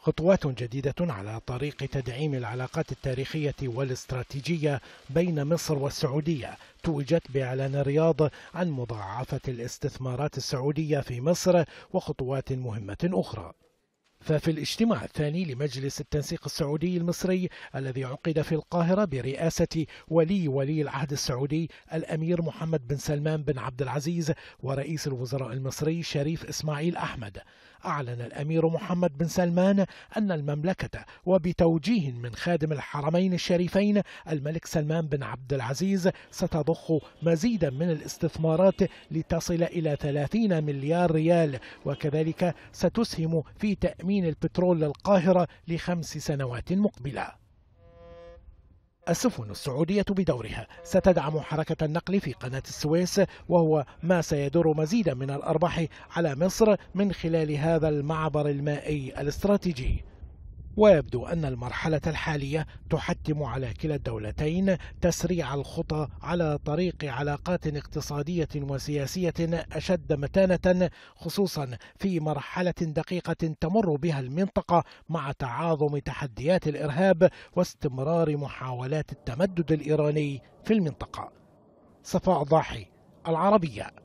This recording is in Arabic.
خطوات جديدة على طريق تدعيم العلاقات التاريخية والاستراتيجية بين مصر والسعودية توجت بإعلان الرياض عن مضاعفة الاستثمارات السعودية في مصر وخطوات مهمة أخرى ففي الاجتماع الثاني لمجلس التنسيق السعودي المصري الذي عقد في القاهرة برئاسة ولي ولي العهد السعودي الأمير محمد بن سلمان بن عبد العزيز ورئيس الوزراء المصري شريف إسماعيل أحمد أعلن الأمير محمد بن سلمان أن المملكة وبتوجيه من خادم الحرمين الشريفين الملك سلمان بن عبد العزيز ستضخ مزيدا من الاستثمارات لتصل إلى 30 مليار ريال وكذلك ستسهم في تأمين تامين البترول للقاهرة لخمس سنوات مقبلة السفن السعودية بدورها ستدعم حركة النقل في قناة السويس وهو ما سيدر مزيدا من الأرباح على مصر من خلال هذا المعبر المائي الاستراتيجي ويبدو أن المرحلة الحالية تحتم على كلا الدولتين تسريع الخطى على طريق علاقات اقتصادية وسياسية أشد متانة خصوصا في مرحلة دقيقة تمر بها المنطقة مع تعاظم تحديات الإرهاب واستمرار محاولات التمدد الإيراني في المنطقة صفاء ضاحي العربية